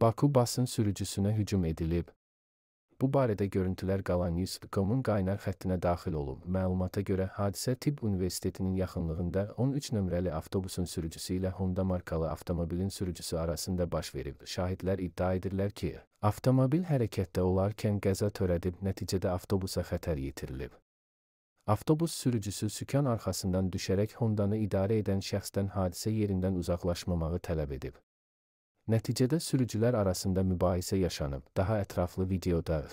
Baku basın sürücüsünə hücum edilib. Bu barədə görüntülər Qalanews.com-un qaynaq xəttinə daxil olub. Məlumata görə hadisə Tibb Universitetinin yaxınlığında 13 nömrəli avtobusun sürücüsü ilə Honda markalı avtomobilin sürücüsü arasında baş verib. Şahidlər iddia edirlər ki, avtomobil hərəkətdə olarkən qəza törədib, nəticədə avtobusa xətər yetirilib. Avtobus sürücüsü sükan arxasından düşərək Hondanı idarə edən şəxsdən hadisə yerindən uzaqlaşmamağı tələb edib. Nəticədə sürücülər arasında mübahisə yaşanıb. Daha ətraflı videoda